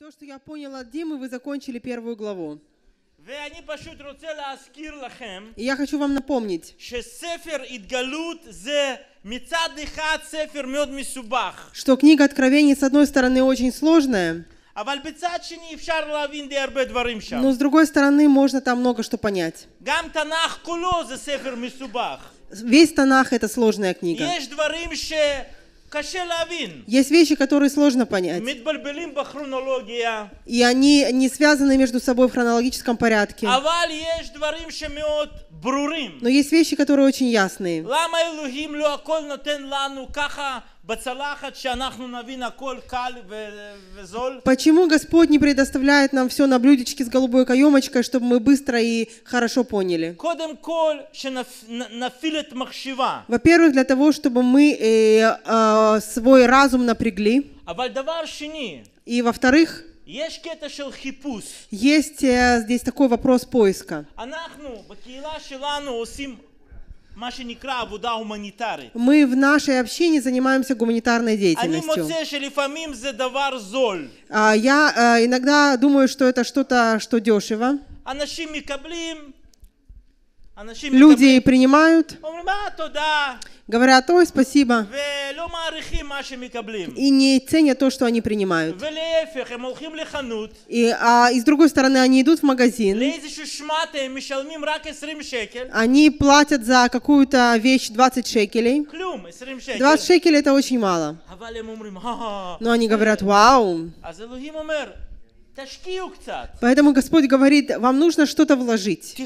то, что я понял от Димы, вы закончили первую главу. И я хочу вам напомнить, что книга Откровений, с одной стороны, очень сложная, но с другой стороны, можно там много что понять. Весь Танах — это сложная книга. Есть вещи, которые сложно понять. И они не связаны между собой в хронологическом порядке. Но есть вещи, которые очень ясные. Почему Господь не предоставляет нам все на блюдечке с голубой каемочкой, чтобы мы быстро и хорошо поняли? Во-первых, для того, чтобы мы э, э, свой разум напрягли. И во-вторых, есть э, здесь такой вопрос поиска. Мы в нашей общине занимаемся гуманитарной деятельностью. А Я э, иногда думаю, что это что-то, что дешево. А Люди принимают, говорят, ой, спасибо, и не ценят то, что они принимают. И, а, и с другой стороны, они идут в магазин, они платят за какую-то вещь 20 шекелей. 20 шекелей это очень мало. Но они говорят, вау. Поэтому Господь говорит, вам нужно что-то вложить.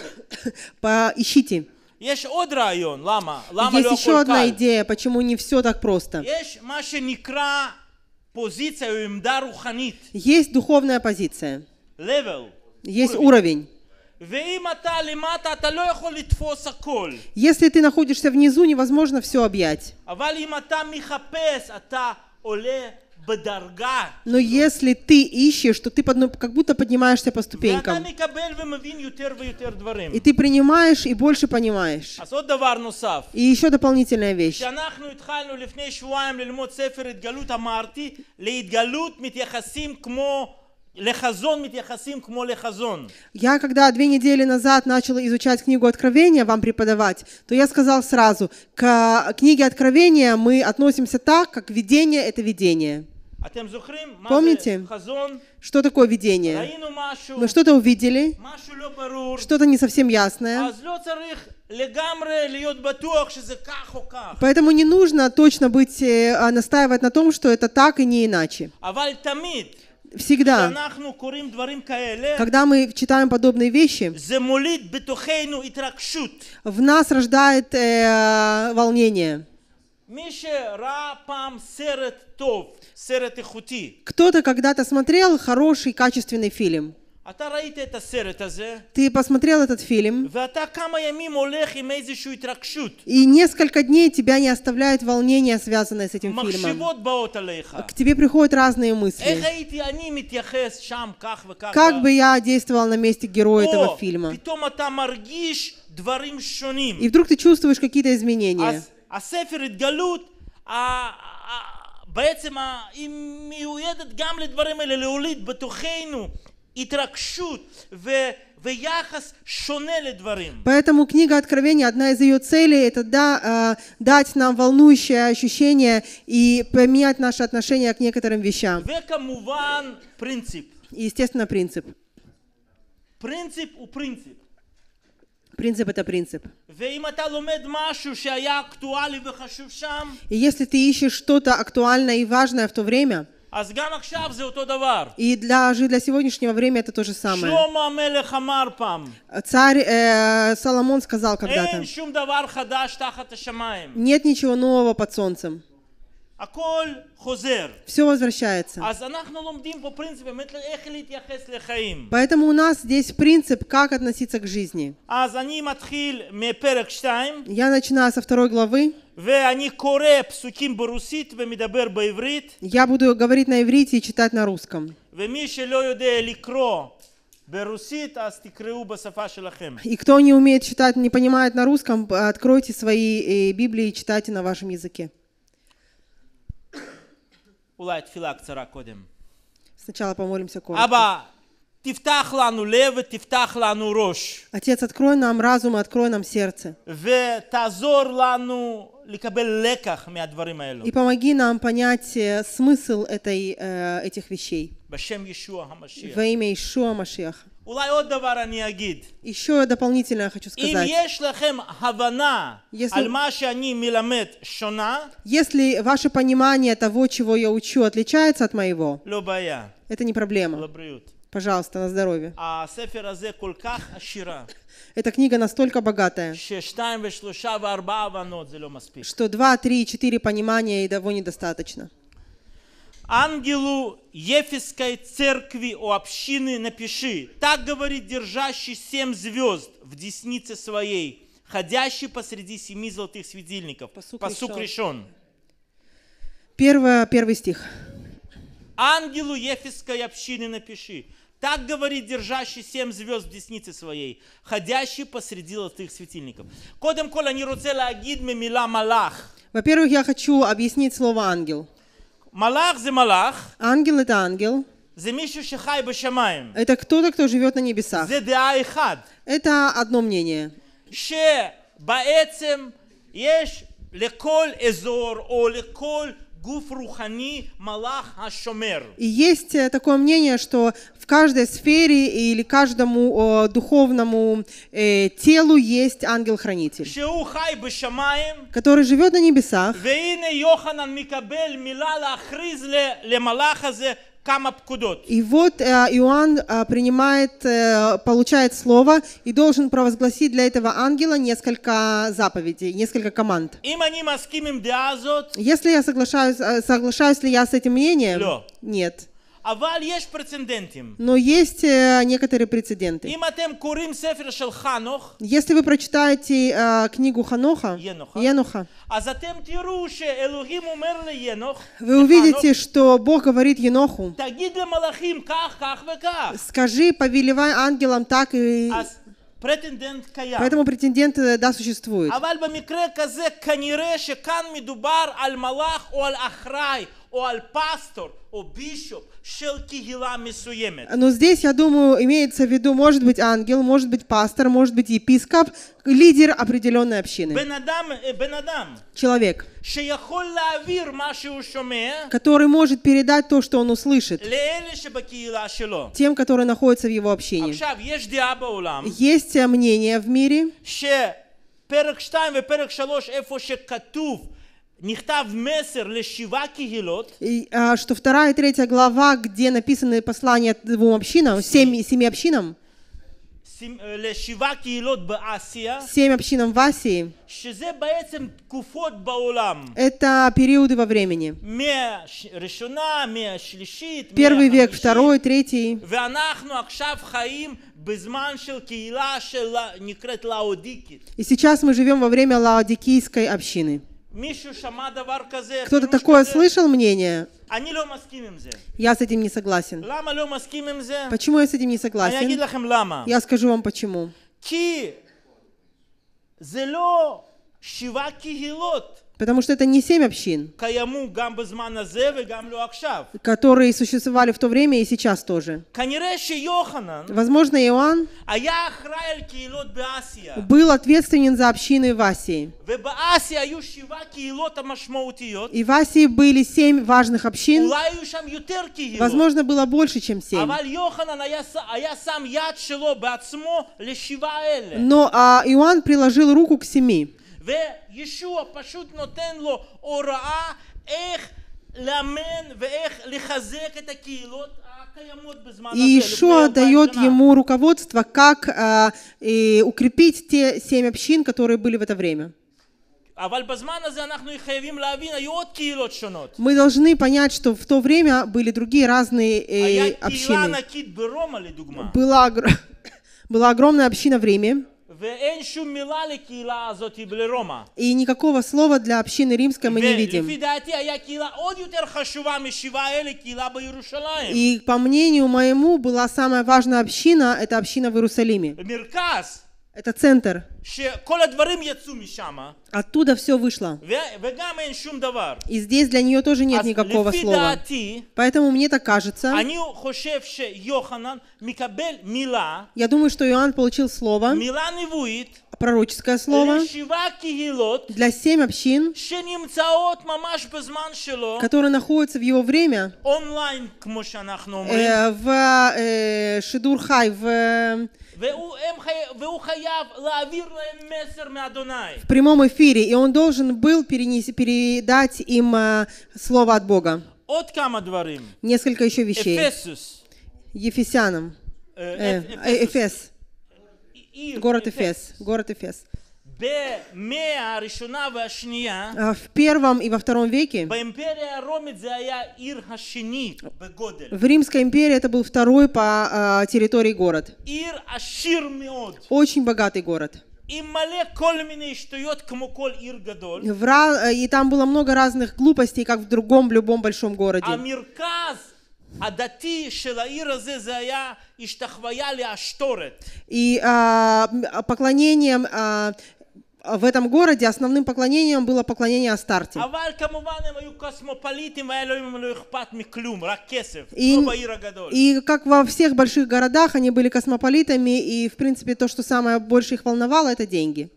Поищите. Есть еще одна идея, почему не все так просто. Есть духовная позиция. Есть уровень. Если ты находишься внизу, невозможно все объять. Но если ты ищешь, то ты под, ну, как будто поднимаешься по ступенькам. И ты принимаешь и больше понимаешь. А и еще дополнительная вещь. Я, когда две недели назад начал изучать книгу Откровения, вам преподавать, то я сказал сразу, к книге Откровения мы относимся так, как видение — это видение. Помните, что такое видение? Мы что-то увидели, что-то не совсем ясное. А Поэтому не нужно точно быть, э, а, настаивать на том, что это так и не иначе. Всегда, когда мы читаем подобные вещи, в нас рождает э, волнение. Кто-то когда-то смотрел хороший, качественный фильм. А а ты посмотрел этот фильм, и несколько дней тебя не оставляет волнение, связанное с этим фильмом. К тебе приходят разные мысли. Как бы я действовал на месте героя этого фильма? И вдруг ты чувствуешь какие-то изменения. А הספר, а התגלות, а, а, בעצם היא מיועדת גם לדברים האלה, להוליד בתוכנו התרגשות ו... Поэтому книга Откровения, одна из ее целей, это да, дать нам волнующее ощущение и поменять наше отношение к некоторым вещам. И, естественно, принцип. Принцип у принципа. Принцип это принцип. И если ты ищешь что-то актуальное и важное в то время, И для, для сегодняшнего времени это то же самое. Царь э, Соломон сказал когда-то. Нет ничего нового под солнцем. А Все возвращается. А Поэтому у нас здесь принцип, как относиться к жизни. А Я начинаю со второй главы. Я буду говорить на иврите и читать на русском. И кто не умеет читать, не понимает на русском, откройте свои э, Библии и читайте на вашем языке. אולי תפילה קצרה Сначала помолимся коротко. Аба, תפתח לנו לב ותפתח לנו ראש. Отец, открой нам разум, открой нам сердце. ותעזור לנו לקבל לקח מהדברים האלו. И помоги нам понять э, смысл этой, э, этих вещей. בשם ישוע המשיח. Во имя Ишуа Машиаха. Еще дополнительно я хочу сказать. Если, если ваше понимание того, чего я учу, отличается от моего, это не проблема. Пожалуйста, на здоровье. А Эта книга настолько богатая, что два, три, четыре понимания и того недостаточно ангелу Ефесской церкви у общины напиши, так говорит держащий семь звезд в деснице своей, ходящий посреди семи золотых светильников. Посук, Посук решен. Первый, первый стих. Ангелу Ефесской общины напиши, так говорит держащий семь звезд в деснице своей, ходящий посреди золотых светильников. Кодем кола не руцела агидме мила малах. Во-первых, я хочу объяснить слово ангел. Малах за Малах. Ангел это ангел. Это кто-то, кто живет на небесах. Это одно мнение. שבעצם יש לכל אזור או לכל и есть э, такое мнение, что в каждой сфере или каждому э, духовному э, телу есть ангел-хранитель, который живет на небесах. И вот э, Иоанн э, принимает, э, получает слово и должен провозгласить для этого ангела несколько заповедей, несколько команд. Если я соглашаюсь, соглашаюсь ли я с этим мнением? Нет. Но есть э, некоторые прецеденты. Если вы прочитаете э, книгу Ханоха, Еноха, вы увидите, что Бог говорит Еноху, скажи, повелевай ангелам так и... Поэтому претендент, э, да, существует o al pastor, o bishop, Но здесь, я думаю, имеется в виду, может быть, ангел, может быть, пастор, может быть, епископ, лидер определенной общины. Э, Человек, который может передать то, что он услышит, тем, которые находятся в его общине. Есть э, мнение в мире, פרק 2 ופרק 3, איפה и, а, что вторая и третья глава, где написаны послания двум общинам, семи, семи общинам, э, семь общинам в Асии, это периоды во времени. Первый век, второй, третий. И сейчас мы живем во время лаодикийской общины. Кто-то такое слышал мнение? Я с этим не согласен. Почему я с этим не согласен? А я скажу вам почему. Потому что это не семь общин, которые существовали в то время и сейчас тоже. Возможно, Иоанн а был ответственен за общины в Асии. И в Асии были семь важных общин. Возможно, было больше, чем семь. А а Но а, Иоанн приложил руку к семи. וישוע פשוט נותן לו הוראה איך לאמן ואיך לחזק את הקהילות И Иешуа дает ему руководство, как а, и укрепить те семь общин, которые были в это время. А Мы должны понять, что в то время были другие разные э, а общины. Была, была огромная община в Риме. И никакого слова для общины римской мы не видим. И по мнению моему, была самая важная община, это община в Иерусалиме. Это центр. Оттуда все вышло. И здесь для нее тоже нет никакого слова. Поэтому мне так кажется. А Я думаю, что Иоанн получил слово пророческое слово для семь общин, которые находятся в его время онлайн, э, в э, Шидур Хай, в э, Эм эм в прямом эфире, и он должен был перенес, передать им э, слово от Бога. Несколько еще вещей. Ефесянам. Э, э, э Эфес. Город Эфес. Город Эфес. Э, в первом и во втором веке а в Римской империи это был второй по э, территории город. Очень богатый город. Э, и там было много разных глупостей, как в другом, в любом большом городе. הדתי של העיר הזה И поклонением а в этом городе основным поклонением было поклонение Астарте. И, и как во всех больших городах, они были космополитами, и, в принципе, то, что самое больше их волновало, это деньги.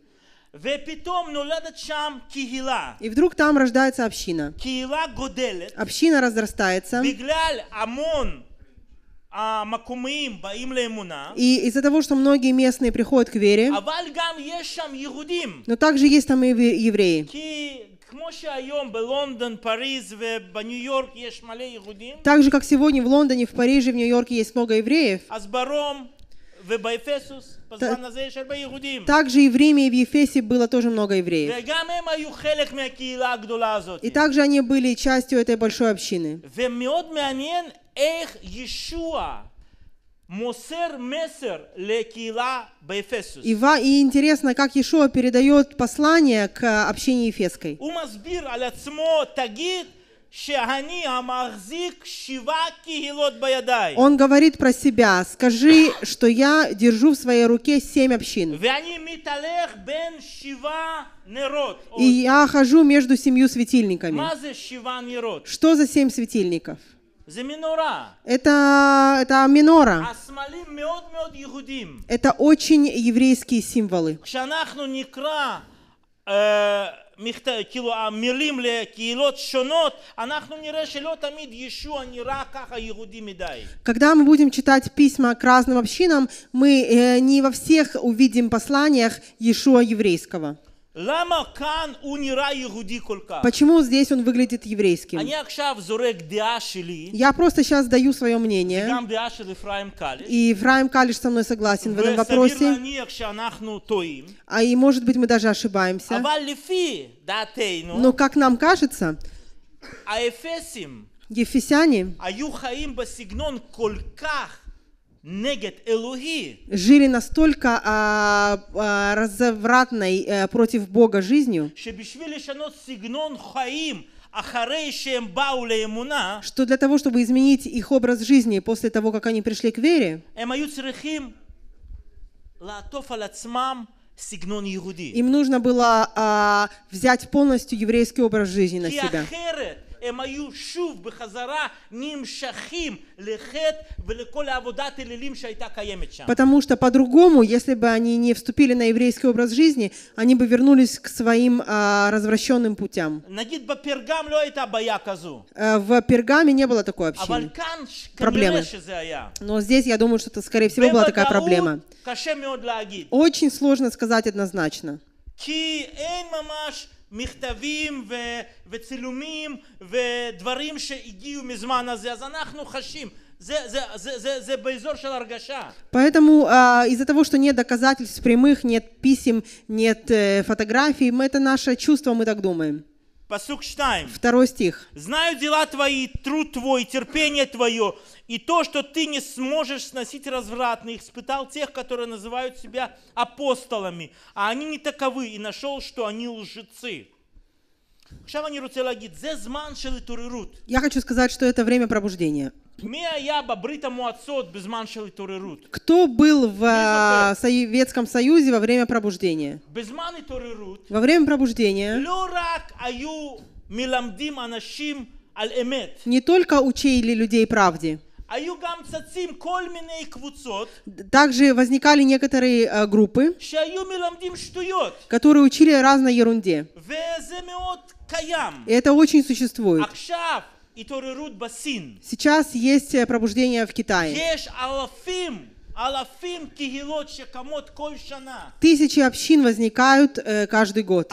И вдруг там рождается община. община разрастается. А и из-за того, что многие местные приходят к вере, а но также есть там и евреи. Так же, как сегодня в Лондоне, в Париже, в Нью-Йорке есть много евреев. Также и в Риме, и в Ефесе было тоже много евреев. Эм и также они были частью этой большой общины. איך ישוע И, ва, и интересно, как Иешуа передает послание к а, общине Ефесской. Он говорит про себя, скажи, что я держу в своей руке семь общин. И я хожу между семью светильниками. Что за семь светильников? Это, это минора. Это очень еврейские символы. Когда мы будем читать письма к разным общинам, мы э, не во всех увидим посланиях Иешуа еврейского. Почему здесь он выглядит еврейским? Я просто сейчас даю свое мнение. И Ефраим Калиш со мной согласен в этом вопросе. А и, может быть, мы даже ошибаемся. Но, как нам кажется, ефесяне жили настолько а, а, развратной а, против Бога жизнью, а что для того, чтобы изменить их образ жизни после того, как они пришли к вере, им нужно было а, взять полностью еврейский образ жизни на себя. הם היו שוב בחזרה נמשכים לחטא ולכל העבודת אלילים שהייתה קיימת Потому что по-другому, если бы они не вступили на еврейский образ жизни, они бы вернулись к своим а, развращенным путям. נגיד בפרגם ло это בעיה כזו. Э, в Пергаме не было такой а общины. אבל כאן проблемы. Но здесь, я думаю, что это, скорее всего, была такая проблема. Очень сложно сказать однозначно. כי אין ממש מכתבים ו, וצילומים ודברים שהגיעו מזמן הזה אז אנחנו חשים Поэтому а, из-за того, что нет доказательств прямых, нет писем, нет э, фотографий, мы, это наше чувство, мы так думаем. Второй стих. «Знаю дела твои, труд твой, терпение твое, и то, что ты не сможешь сносить развратных, испытал тех, которые называют себя апостолами, а они не таковы, и нашел, что они лжецы». Я хочу сказать, что это время пробуждения. Кто был в а, Советском Союзе во время пробуждения? Во время пробуждения не только учили людей правде, также возникали некоторые а, группы, которые учили разной ерунде. И это очень существует. Сейчас есть э, пробуждение в Китае. Тысячи общин возникают э, каждый год.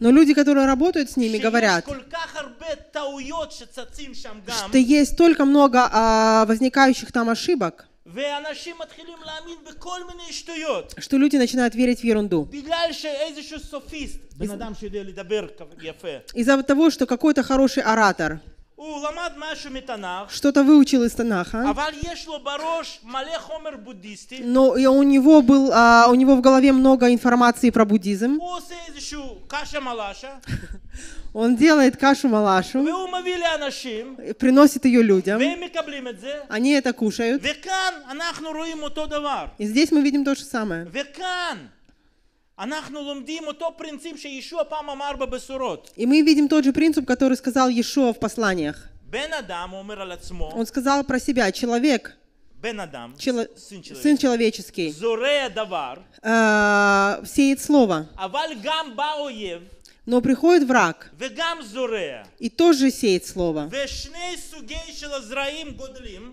Но люди, которые работают с ними, говорят, что есть столько много э, возникающих там ошибок, что люди начинают верить в ерунду. Из-за того, что какой-то хороший оратор что-то выучил из Танаха. А Но у него, был, а, у него в голове много информации про буддизм. Он делает кашу-малашу, приносит ее людям, они это кушают. И здесь мы видим то же самое. И мы видим тот же принцип, который сказал Иешуа в посланиях. Он сказал про себя, человек, Чело... сын человеческий, э, сеет слово. Но приходит враг и тоже сеет слово.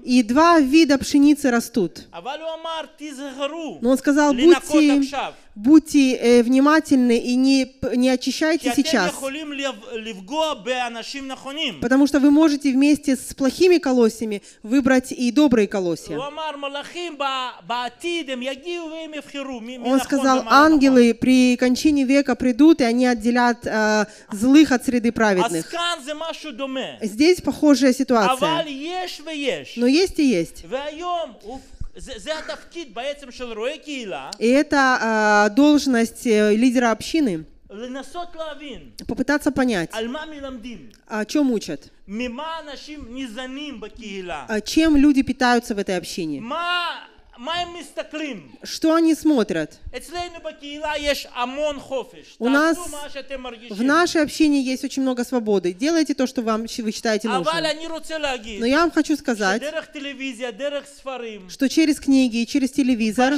И два вида пшеницы растут. Но он сказал, будьте будьте э, внимательны и не, не очищайте сейчас. Потому что вы можете вместе с плохими колосьями выбрать и добрые колоссия. Он сказал, ангелы при кончине века придут, и они отделят э, злых от среды праведных. Здесь похожая ситуация. Но есть и есть. И это а, э, должность лидера общины. Попытаться понять, о а, чем учат, а, чем люди питаются в этой общине, что они смотрят? У нас в нашей общине есть очень много свободы. Делайте то, что вам вы считаете нужным. Но я вам хочу сказать, что через книги и через телевизор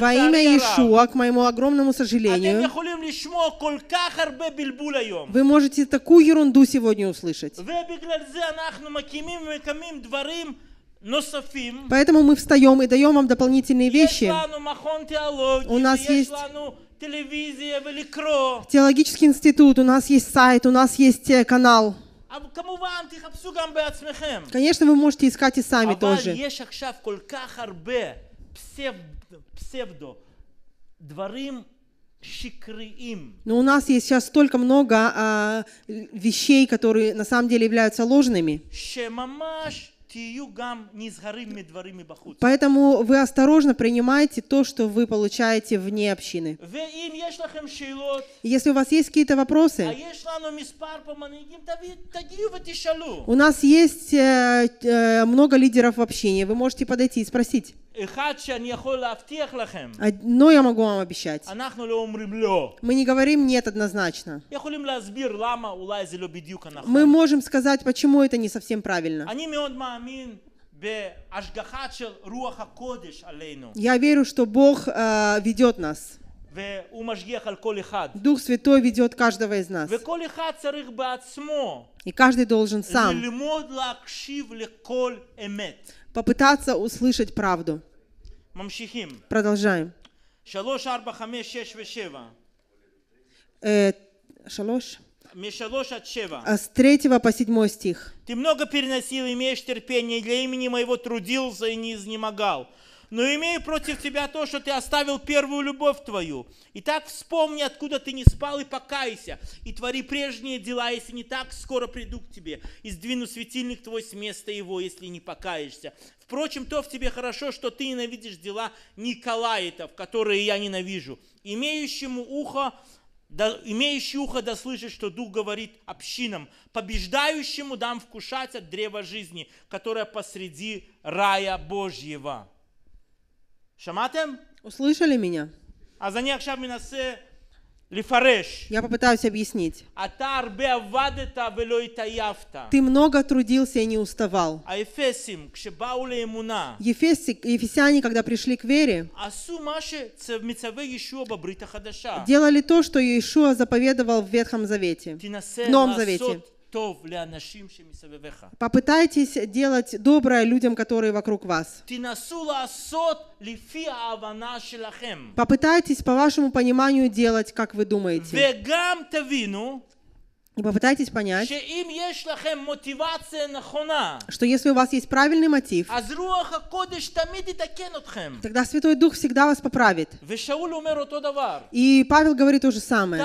во имя Иешуа, к моему огромному сожалению, вы можете такую ерунду сегодня услышать. Поэтому мы встаем и даем вам дополнительные вещи. У нас есть теологический институт, у нас есть сайт, у нас есть э, канал. А Конечно, вы можете искать и сами тоже. Но у нас есть сейчас столько много а, вещей, которые на самом деле являются ложными, Поэтому вы осторожно принимаете то, что вы получаете вне общины. Если у вас есть какие-то вопросы, а у нас есть э, э, много лидеров в общине, вы можете подойти и спросить. Одно а, я могу вам обещать. Мы не говорим «нет» однозначно. Мы можем сказать, почему это не совсем правильно. Я верю, что Бог э, ведет нас. Дух Святой ведет каждого из нас. И каждый должен сам попытаться услышать правду. Продолжаем. Шалош, арба, хамеш, шеш, вешева. Э, шалош. А с 3 по 7 стих. «Ты много переносил, имеешь терпение, для имени моего трудился и не изнемогал. Но имею против тебя то, что ты оставил первую любовь твою. И так вспомни, откуда ты не спал, и покайся. И твори прежние дела, если не так, скоро приду к тебе. И сдвину светильник твой с места его, если не покаешься. Впрочем, то в тебе хорошо, что ты ненавидишь дела Николаитов, которые я ненавижу. Имеющему ухо да, имеющий ухо да слышит, что Дух говорит общинам, побеждающему дам вкушать от древа жизни, которое посреди рая Божьего. Шаматем? Услышали меня? А за них шабминасе я попытаюсь объяснить. А Ты много трудился и не уставал. А Ефеси, ефесяне, когда пришли к вере, а делали то, что Иешуа заповедовал в Ветхом Завете, в Новом Завете. Попытайтесь делать доброе людям, которые вокруг вас. Попытайтесь по вашему пониманию делать, как вы думаете. И попытайтесь понять, что если у вас есть правильный мотив, а тогда Святой Дух всегда вас поправит. И Павел говорит то же самое.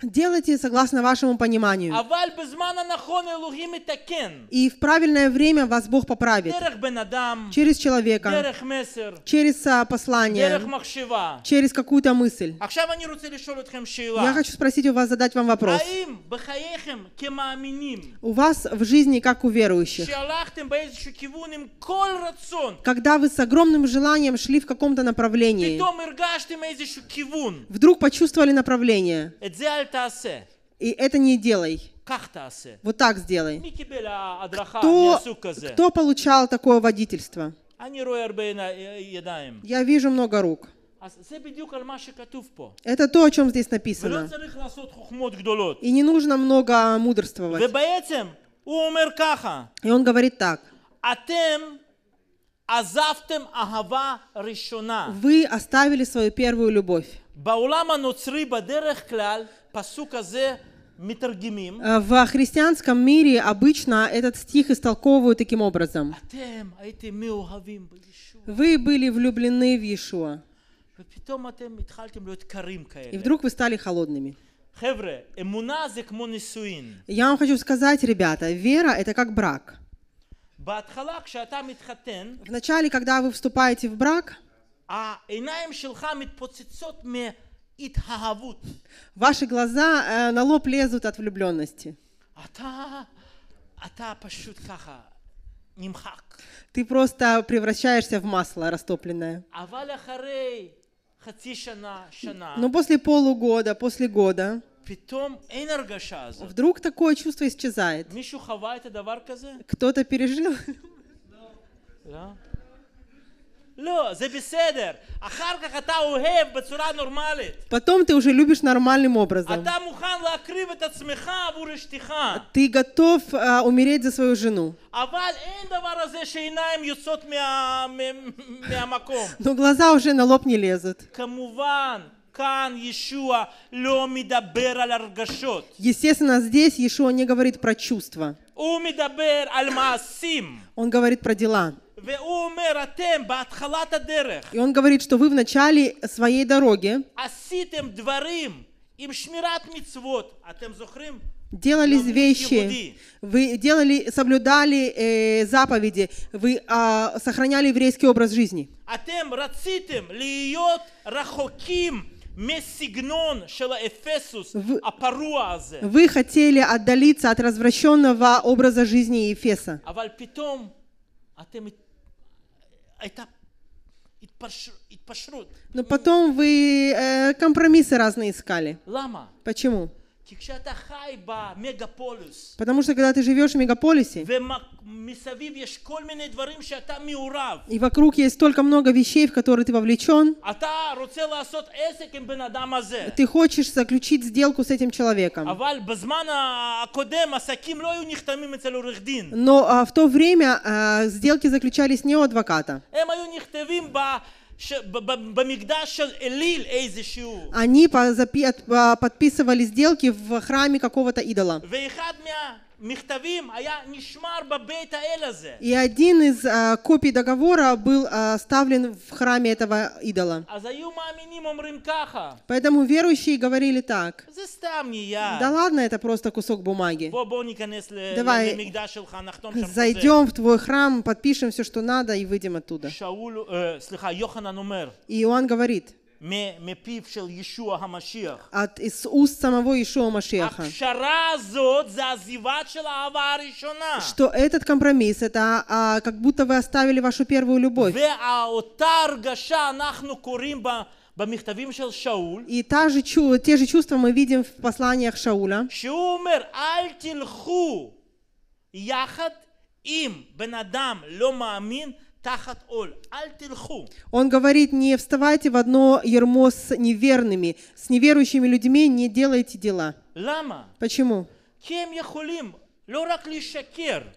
Делайте согласно вашему пониманию. И в правильное время вас Бог поправит. Через человека, через а, послание, через какую-то мысль. Я хочу спросить у вас задать задать вам вопрос. У вас в жизни, как у верующих, когда вы с огромным желанием шли в каком-то направлении, вдруг почувствовали направление, и это не делай. Вот так сделай. Кто, кто получал такое водительство? Э, Я вижу много рук. А Это то, о чем здесь написано. И не нужно много мудрствовать. И он говорит так. Вы оставили свою первую любовь. Э, в христианском мире обычно этот стих истолковывают таким образом. А Вы были влюблены в Иешуа. И вдруг вы стали холодными. Я вам хочу сказать, ребята, вера — это как брак. Вначале, когда вы вступаете в брак, ваши глаза э, на лоб лезут от влюбленности. Ты просто превращаешься в масло растопленное. Но после полугода, после года, вдруг такое чувство исчезает. Кто-то пережил? Да? לא, זה בסדר. אחר כך אתה אוהב בצורה Потом ты уже любишь нормальным образом. אתה מוכן להקריב את עצמך עבור אשתך. Ты готов uh, умереть за свою жену. אבל אין דבר הזה שעיניים יוצאות מה, מהמקום. Но глаза уже на лоб не лезут. כמובן. Естественно, здесь Иешуа не говорит про чувства. Он говорит про дела. И он говорит, что вы в начале своей дороги а делали вещи, вы делали, соблюдали э, заповеди, вы э, сохраняли еврейский образ жизни. А вы, вы хотели отдалиться от развращенного образа жизни Ефеса это но потом вы э, компромиссы разные искали. Лама. Почему? Потому что когда ты живешь в мегаполисе, и вокруг есть столько много вещей, в которые ты вовлечен, а ты хочешь заключить сделку с этим человеком. А, а Но в то время сделки заключались не у адвоката. Эм, они а, подписывали сделки в храме какого-то идола. И один из а, копий договора был оставлен а, в храме этого идола. А Поэтому верующие говорили так. Да ладно, это просто кусок бумаги. Давай зайдем в твой храм, подпишем все, что надо и выйдем оттуда. Э, и Иоанн говорит, от из уст самого Ишуа Машеха, что этот компромисс, это а, как будто вы оставили вашу первую любовь. и та же, те же чувства мы видим в посланиях Шауля, он говорит, не вставайте в одно ермо с неверными, с неверующими людьми не делайте дела. Почему?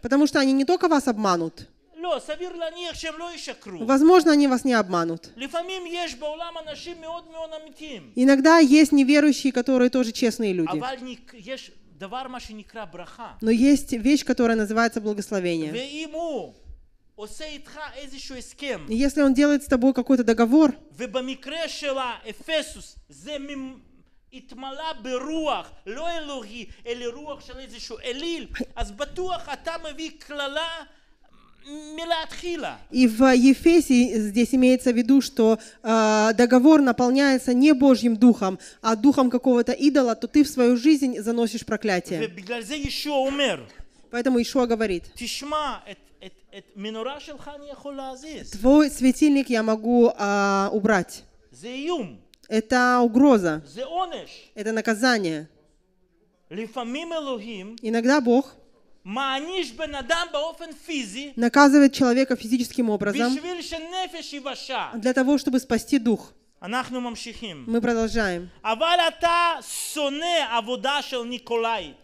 Потому что они не только вас обманут. Возможно, они вас не обманут. Иногда есть неверующие, которые тоже честные люди. А Но есть вещь, которая называется благословение если он делает с тобой какой-то договор, И в Ефесе здесь имеется в виду, что э, договор наполняется не Божьим духом, а духом какого-то идола, то ты в свою жизнь заносишь проклятие. Поэтому Ишуа говорит, Твой светильник я могу а, убрать. Это угроза. Это наказание. Иногда Бог наказывает человека физическим образом для того, чтобы спасти дух. Мы продолжаем.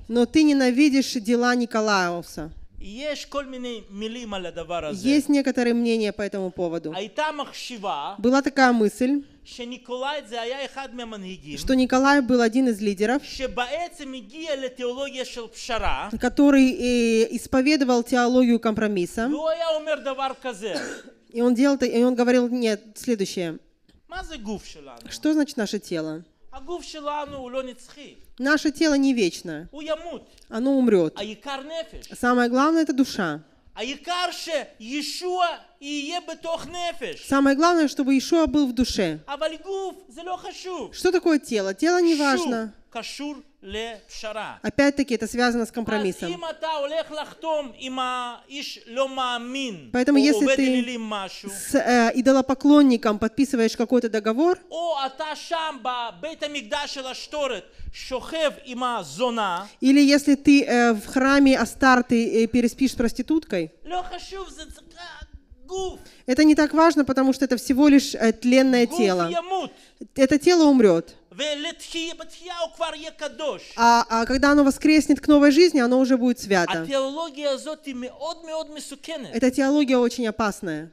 Но ты ненавидишь дела Николаевса. Есть некоторые мнения по этому поводу. Была такая мысль, что Николай был один из лидеров, который э, исповедовал теологию компромисса. И он, делал, и он говорил, нет, следующее. Что значит наше тело? Наше тело не вечно. Оно умрет. Самое главное — это душа. Самое главное, чтобы Иешуа был в душе. Что такое тело? Тело не важно. Опять-таки это связано с компромиссом. Поэтому если ты с э, идолопоклонником подписываешь какой-то договор, а или если ты э, в храме Астарты э, переспишь с проституткой, это не так важно, потому что это всего лишь э, тленное тело. Это тело умрет. А, а когда оно воскреснет к новой жизни, оно уже будет свято. А Эта теология очень опасная.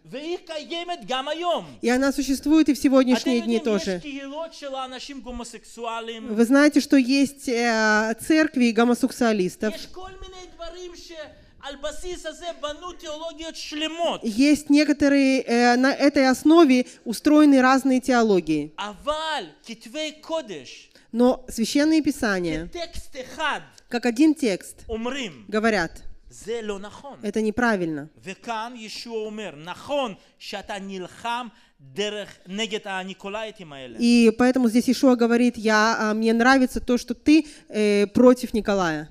И она существует и в сегодняшние а дни тоже. Вы знаете, что есть э, церкви гомосексуалистов. Есть некоторые, э, на этой основе устроены разные теологии. Но священные писания, как один текст, говорят, это неправильно. А и поэтому здесь Ишуа говорит, я, а, мне нравится то, что ты э, против Николая.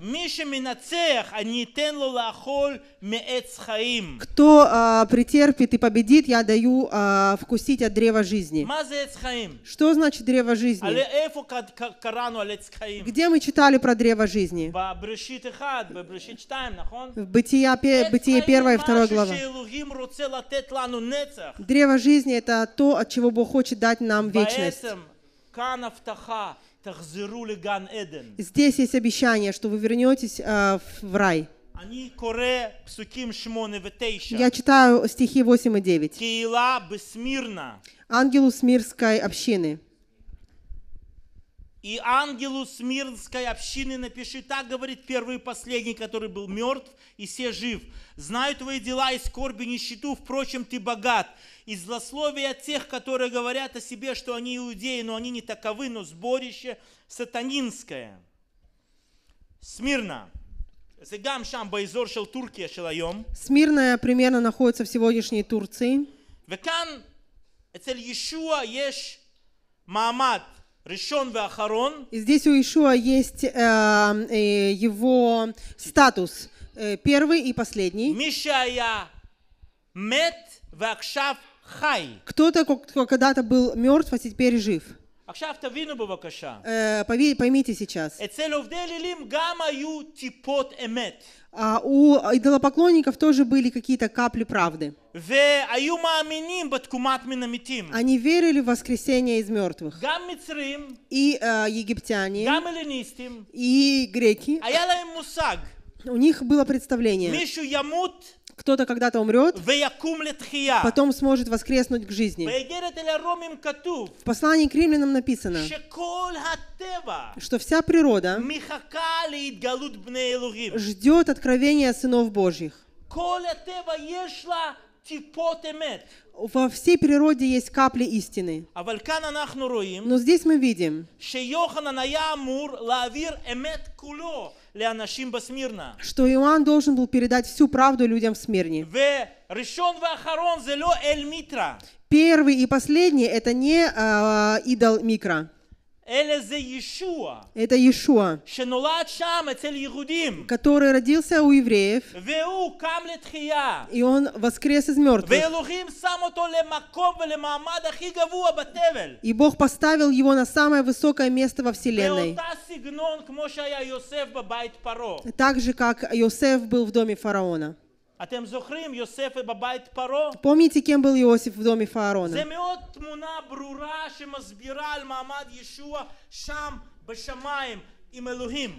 А Кто э, претерпит и победит, я даю э, вкусить от древа жизни. Что значит древо жизни? Где мы читали про древо жизни? В Бытие, бытие 1 и 2 глава. Древо жизни — это то, от чего Бог хочет дать нам вечность. Здесь есть обещание, что вы вернетесь э, в рай. Я читаю стихи 8 и 9. Ангелу Смирской общины. И ангелу Смирнской общины напиши, так говорит первый и последний, который был мертв и все жив. Знаю твои дела и скорби, нищету, впрочем, ты богат. И злословие от тех, которые говорят о себе, что они иудеи, но они не таковы, но сборище сатанинское. Смирно. Смирная примерно находится в сегодняшней Турции. Векан, и здесь у Ишуа есть э, э, его статус э, первый и последний. Кто-то когда-то был мертв, а теперь жив. עכשיו תבינו בבקשה. Э, поймите сейчас. אצל עובדי אלילים גם היו А у идолопоклонников тоже были какие-то капли правды. Они верили в воскресение из мертвых. И э, египтяне, и греки. У них было представление кто-то когда-то умрет, потом сможет воскреснуть к жизни. В послании к римлянам написано, что вся природа ждет откровения сынов Божьих во всей природе есть капли истины. А Но здесь мы видим, что Иоанн должен был передать всю правду людям в Смирне. Первый и последний – это не э, идол Микра. Это Иешуа, который родился у евреев, и он воскрес из мертвых. И Бог поставил его на самое высокое место во Вселенной. Так же, как Йосеф был в доме фараона. А Помните, кем был Иосиф в доме фараона?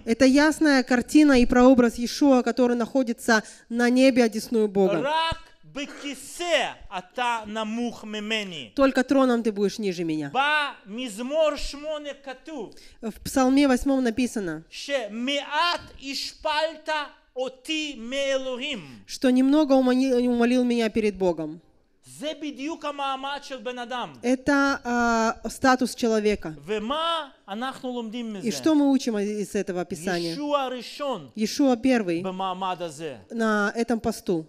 Это ясная картина и прообраз Иешуа, который находится на небе, одесную Бога. Только троном ты будешь ниже меня. В Псалме 8 написано, что немного умолил меня перед Богом. Это э, статус человека. И что мы учим из этого Писания? Иешуа первый на этом посту.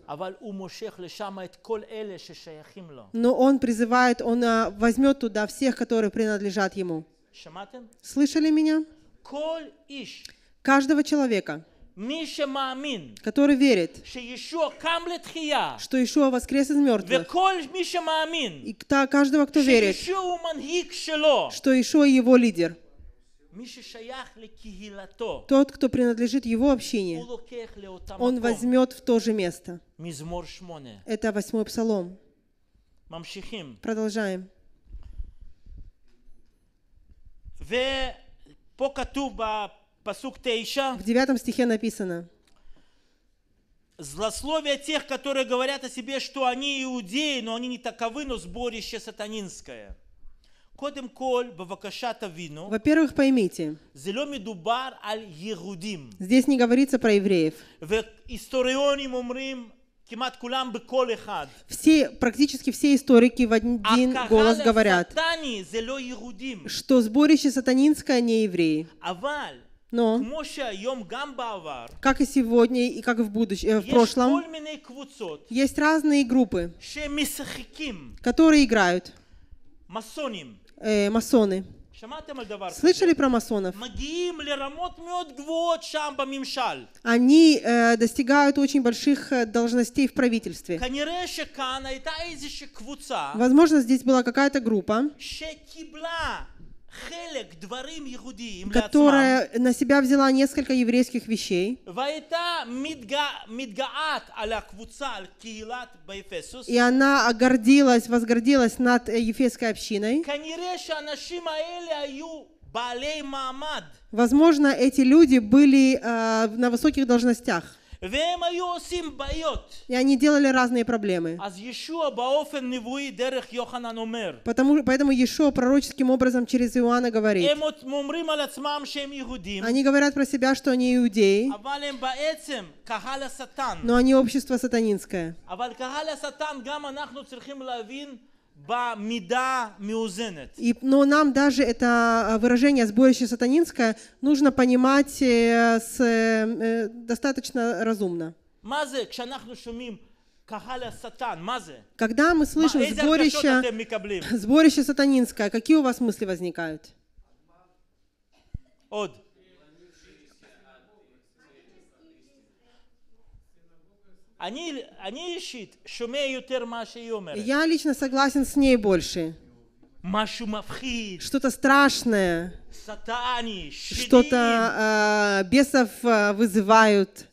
Но он призывает, он а, возьмет туда всех, которые принадлежат ему. Слышали меня? Каждого человека который верит, что Иешуа воскрес из мертвых, и каждого, кто верит, что Иешуа его лидер, тот, кто принадлежит его общине, он возьмет в то же место. Это восьмой псалом. Продолжаем. ופה כתוב в девятом стихе написано. Злословие тех, которые говорят о себе, что они иудеи, но они не таковы, но сборище сатанинское. Кодем коль бавакашата Во-первых, поймите, дубар аль здесь не говорится про евреев. «В Все, практически все историки в один а голос говорят, что сборище сатанинское а не евреи. Но, как и сегодня, и как и в, будущ... Э, в прошлом, есть разные группы, которые играют. Э, масоны. Слышали про масонов? Они э, достигают очень больших э, должностей в правительстве. Возможно, здесь была какая-то группа, которая на себя взяла несколько еврейских вещей. И она огордилась, возгордилась над э, ефесской общиной. Возможно, эти люди были э, на высоких должностях. И они делали разные проблемы. Потому, поэтому Иешуа пророческим образом через Иоанна говорит. Они говорят про себя, что они иудеи, но они общество сатанинское. И, но нам даже это а, выражение «сборище сатанинское» нужно понимать э, с, э, э, достаточно разумно. Когда мы слышим сборище, сборище сатанинское, какие у вас мысли возникают? עוד. Я лично согласен с ней больше. Что-то страшное, что-то э, бесов э, вызывают.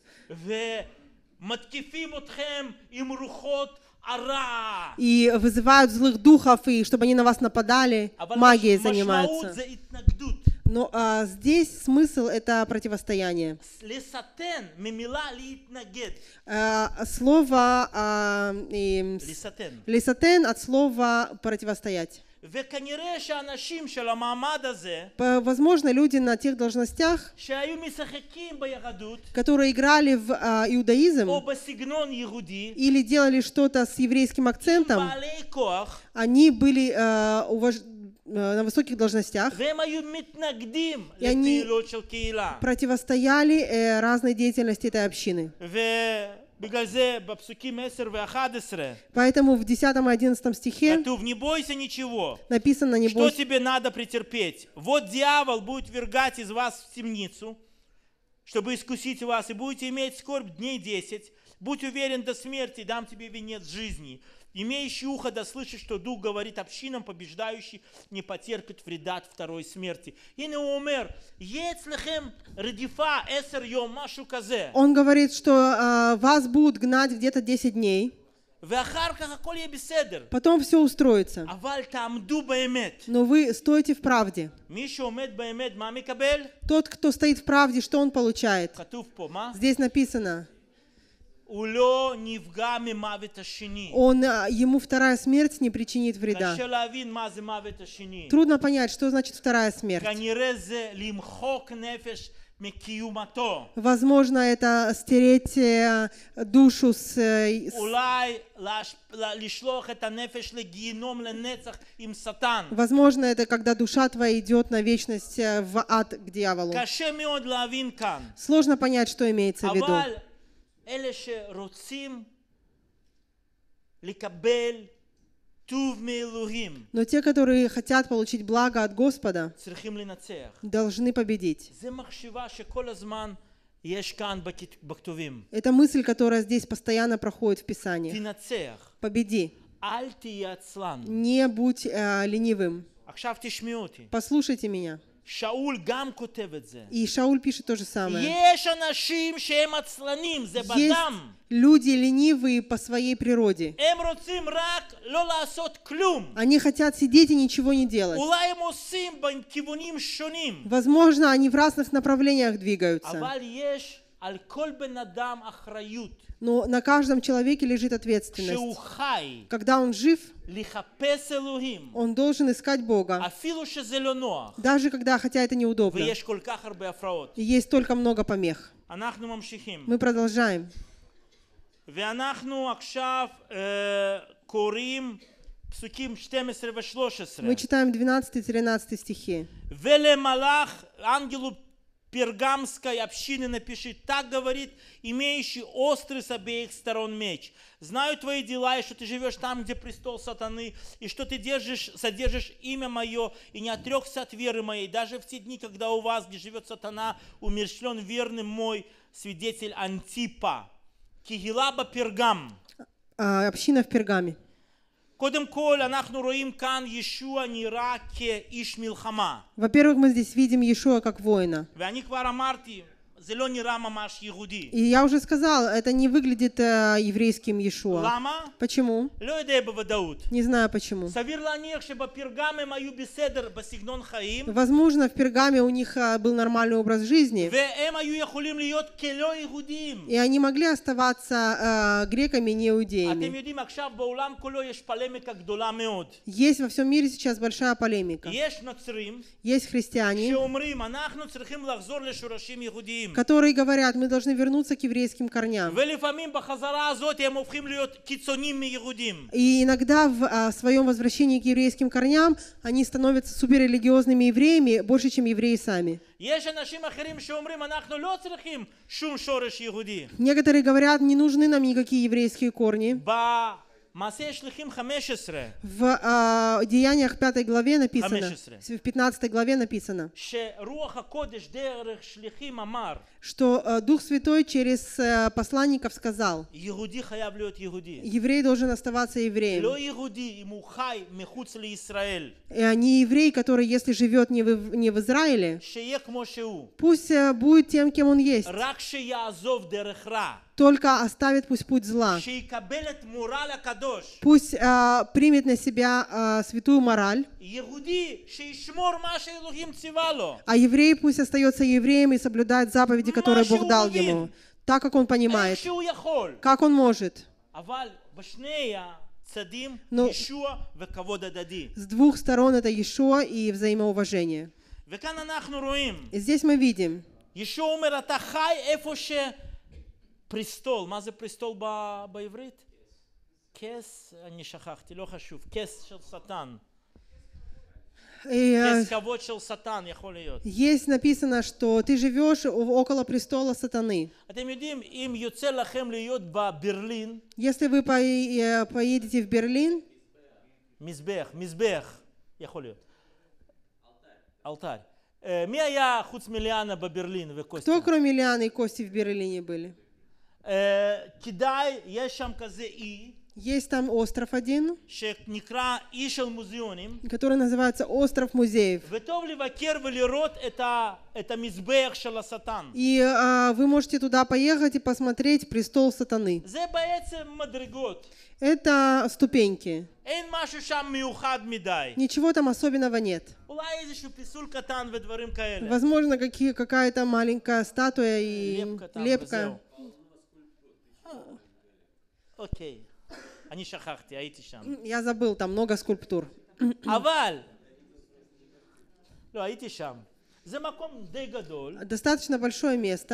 И вызывают злых духов, и чтобы они на вас нападали, а магией занимаются. Но а, здесь смысл это противостояние. А, слово а, и, лисатен от слова противостоять. возможно, люди на тех должностях, которые играли в а, иудаизм, או или делали что-то с еврейским акцентом, они были, uh, уваж... Э, на высоких должностях. И они противостояли э, разной деятельности этой общины. Поэтому в 10 и 11 стихе כתוב, э, не бойся ничего, написано, не что тебе надо претерпеть. Вот дьявол будет вергать из вас в темницу, чтобы искусить вас, и будете иметь скорбь дней 10. Будь уверен до смерти, дам тебе венец жизни. Имеющий ухо да слышит, что Дух говорит общинам, побеждающий не потерпит вреда от второй смерти. И не умер. Он говорит, что э, вас будут гнать где-то 10 дней. Потом все устроится. Но вы стоите в правде. Тот, кто стоит в правде, что он получает? Здесь написано. Он, а, ему вторая смерть не причинит вреда. Трудно понять, что значит вторая смерть. Возможно, это стереть э, душу с... Э, Возможно, это когда душа твоя идет на вечность э, в ад к дьяволу. Сложно понять, что имеется в виду. אלה שרוצים לקבל טוב מאלוהים. Но те, которые хотят получить благо от Господа, должны победить. Это мысль, которая здесь постоянно проходит в Писании. Победи. Не будь э, ленивым. Послушайте меня. שאול גם И Шаул пишет то же самое. Есть люди ленивые по своей природе. Эм они хотят сидеть и ничего не делать. Возможно, они в разных направлениях двигаются. А но на каждом человеке лежит ответственность. Когда он жив, он должен искать Бога. А Даже когда, хотя это неудобно. И есть только много помех. Мы продолжаем. Э, Мы читаем 12-13 стихи. ולמלאך, אנגלו пергамской общины напиши, так говорит, имеющий острый с обеих сторон меч. Знаю твои дела, и что ты живешь там, где престол сатаны, и что ты держишь, содержишь имя мое, и не отрекся от веры моей, даже в те дни, когда у вас, где живет сатана, умершлен верный мой свидетель Антипа. Кигилаба Пергам. А, община в Пергаме. Во-первых, мы здесь видим Иешуа как воина. И я уже сказал, это не выглядит э, еврейским Иешуа. Лама? Почему? Не знаю почему. Возможно, в Пергаме у них э, был нормальный образ жизни. Эм И они могли оставаться э, греками, не иудеями. Есть во всем мире сейчас большая полемика. Есть христиане, которые говорят, мы должны вернуться к еврейским корням. И иногда в а, своем возвращении к еврейским корням они становятся суперрелигиозными евреями больше, чем евреи сами. А Некоторые говорят, не нужны нам никакие еврейские корни. В э, Деяниях 5 главе написано, в 15 главе написано, что э, Дух Святой через э, посланников сказал, еврей должен оставаться евреем. И не еврей, который, если живет не в, не в Израиле, пусть э, будет тем, кем он есть только оставит пусть путь зла. Пусть э, примет на себя э, святую мораль. А еврей пусть остается евреем и соблюдает заповеди, которые Бог дал ему, так как он понимает, как он может. Но ну, с двух сторон это Иешуа и взаимоуважение. И здесь мы видим, Иешуа פריסטול, מה זה פריסטול ב- בעברית? כס, אני שכחתי, לא חשוב, כס של שטן. И, э, есть написано, что ты живешь около престола сатаны. А Если вы э, поедете в Берлин, мизбех, мизбех, я להיות. алтарь. Э, я ба Берлин. Кто кроме Лианы и Кости в Берлине были? Э, кидай, есть там казе и, есть там остров один, который называется остров музеев. И а, вы можете туда поехать и посмотреть престол сатаны. Это ступеньки. Ничего там особенного нет. Возможно, какие, какая-то маленькая статуя и лепка. лепка. אוקיי, אני שכחתי, הייתי שם. Я забыл, там много скульптур. אבל, לא, הייתי שם. זה מקום די גדול. Достаточно большое место.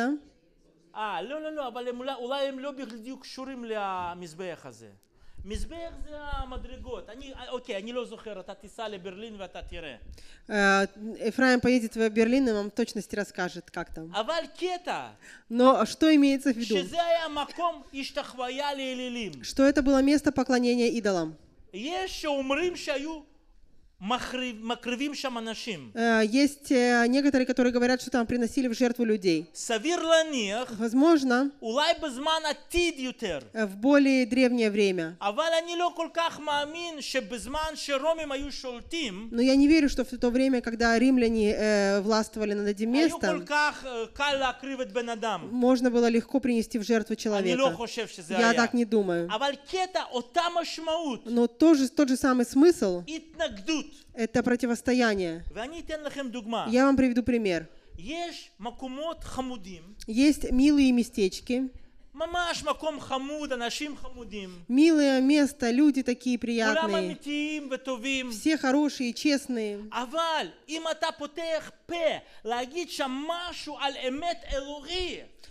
אה, לא, לא, לא, אבל הם, אולי הם לא בדיוק קשורים למזבח הזה. מזבח זה המדרגות. אני, אוקיי, אני לא זוכר, אתה תיסע לברלין ואתה תראה. Эфраим поедет в Берлин и нам в точности расскажет, как там. А валькета. Но что имеется в виду? שזה היה מקום השתחוויה לאלילים. Что это было место поклонения идолам. יש שאומרים שהיו шаманашим. Э, есть э, некоторые, которые говорят, что там приносили в жертву людей. Возможно, Улай э, в более древнее время. маамин, безман, Но я не верю, что в то время, когда римляне э, властвовали над этим местом, можно было легко принести в жертву человека. Я так не думаю. кета Но тот же, тот же самый смысл это противостояние. Я вам приведу пример. Есть милые местечки, милое место, люди такие приятные. все хорошие, честные.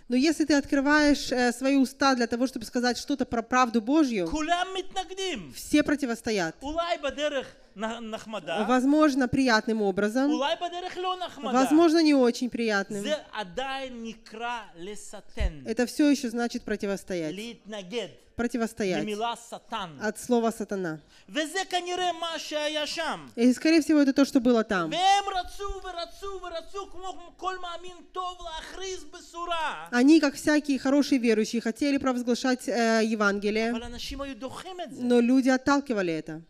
Но если ты открываешь э, свои уста для того, чтобы сказать что-то про правду Божью, все противостоят. Возможно, приятным образом. Возможно, не очень приятным. Это все еще значит противостоять противостоять. От слова сатана. И, скорее всего, это то, что было там. Они, как всякие хорошие верующие, хотели провозглашать э, Евангелие, но люди отталкивали это.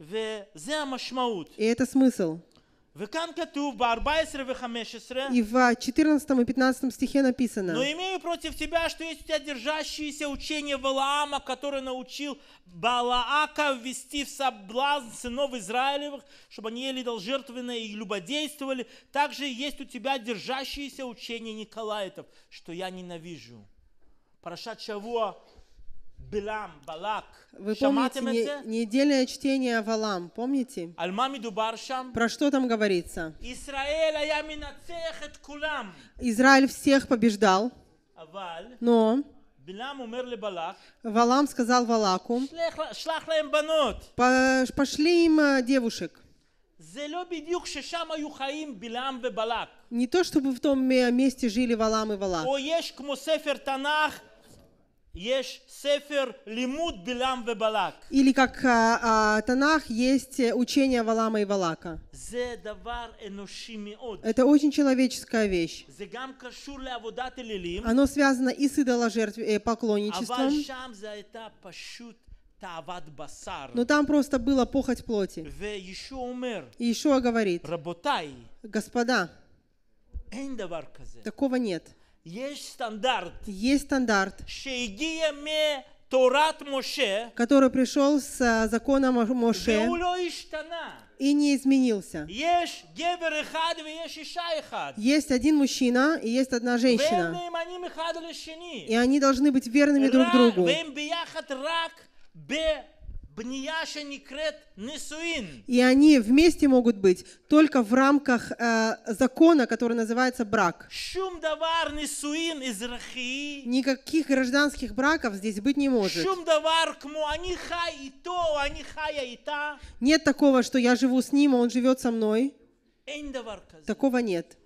И это смысл. И в 14 и 15 стихе написано. Но имею против тебя, что есть у тебя держащиеся учение Валаама, который научил Балаака ввести в соблазн сынов Израилевых, чтобы они ели должертвенное и любодействовали. Также есть у тебя держащиеся учение Николаитов, что я ненавижу. Парашат Шавуа Билам, Балак. Вы помните не, недельное чтение о Валам, помните? Про что там говорится? А Израиль всех побеждал, но Валам сказал Валаку, пошли им э, девушек. Не то, чтобы в том месте жили Валам и Валак. Или как а, а, Танах есть э, учение Валама и Валака. Это очень человеческая вещь. Оно связано и с идоложертв... Э, поклонничеством. Но там просто было похоть плоти. И еще говорит, «Господа, такого нет». Есть стандарт. Есть стандарт. Торат Моше, Который пришел с э, законом Моше. И не изменился. Есть один мужчина и есть одна женщина. И они должны быть верными друг другу. И они вместе могут быть только в рамках э, закона, который называется брак. Никаких гражданских браков здесь быть не может. Нет такого, что я живу с ним, а он живет со мной. Такого нет.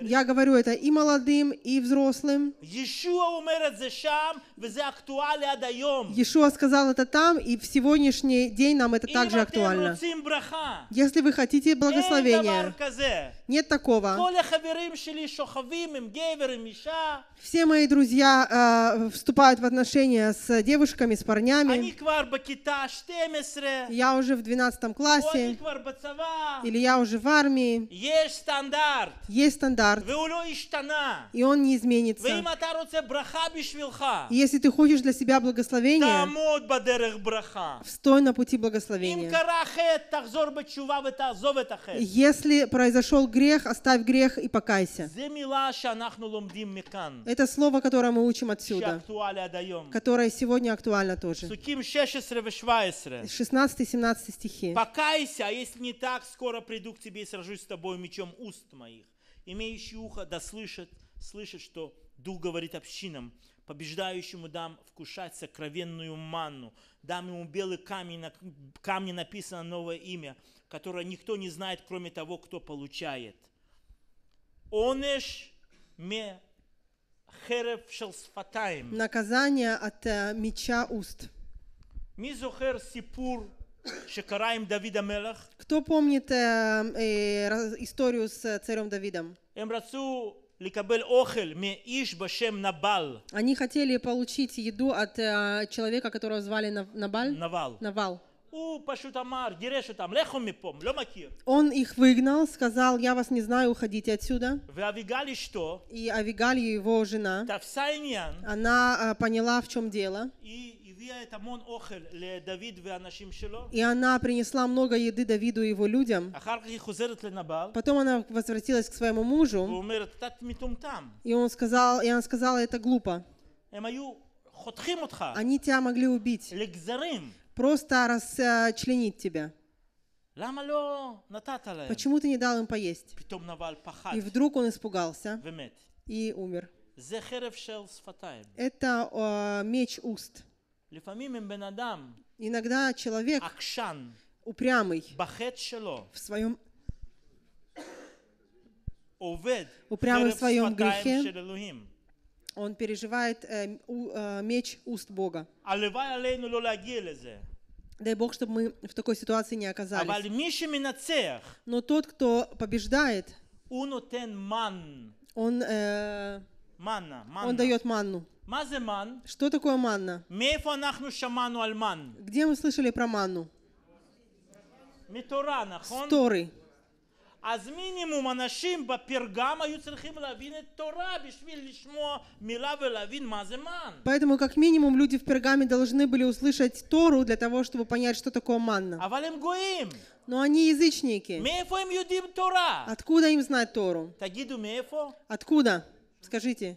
Я говорю это и молодым, и взрослым. Иешуа сказал это там, и в сегодняшний день нам это также актуально. Если вы хотите благословения, нет такого. Все мои друзья э, вступают в отношения с девушками, с парнями. Я уже в 12 классе, или я уже в армии, сильнее. Есть стандарт. Есть стандарт. И он не изменится. если ты хочешь для себя благословения, стой на пути благословения. Если произошел грех, оставь грех и покайся. Это слово, которое мы учим отсюда, которое сегодня актуально тоже. 16-17 стихи. «Покайся, а если не так, скоро приду к тебе и сражусь с тобой мечом уст моих. Имеющий ухо да слышит, слышит, что Дух говорит общинам, побеждающему дам вкушать сокровенную манну, дам ему белый камень, на камне написано новое имя, которое никто не знает, кроме того, кто получает. Онеш ме Наказание от э, меча уст. Мизохер сипур שקרה עם דוד Кто помнит э, э, историю с э, царем Давидом? הם רצו לקבל אוכל מאיש בשם נבל. Они хотели получить еду от э, человека, которого звали Навал. נבל. נבל. Он их выгнал, сказал, я вас не знаю, уходите отсюда. И Авигаль, его жена, она а, поняла, в чем дело. И она принесла много еды Давиду и его людям. А Потом она возвратилась к своему мужу. И он сказал, и она сказала, это глупо. Э, Они тебя могли убить просто расчленить тебя. Почему ты не дал им поесть? И вдруг он испугался и умер. Это э, меч уст. Иногда человек упрямый в своем упрямый в своем грехе он переживает э, у, э, меч уст Бога. Дай Бог, чтобы мы в такой ситуации не оказались. Но тот, кто побеждает, он, э, манна, манна. он дает манну. Что такое манна? Где мы слышали про манну? Торы. אז מינימום אנשים בפרגם היו צריכים להבין את תורה בשביל לשמוע מילה ולהבין מה זה מן. Поэтому как минимум люди в пергаме должны были услышать Тору для того, чтобы понять, что такое манна. אבל הם גויים. Но они язычники. מאיפה הם יודעים תורה? Откуда им знать Тору? תגידו מאיפה? Откуда? Скажите.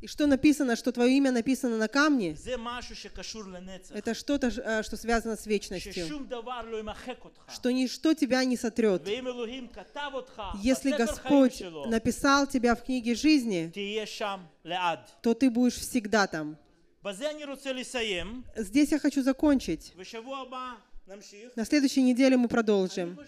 И что написано, что твое имя написано на камне, это что-то, э, что связано с вечностью, что ничто тебя не сотрет. А Если Господь написал тебя в книге жизни, то ты будешь всегда там. Здесь я хочу закончить. На следующей неделе мы продолжим.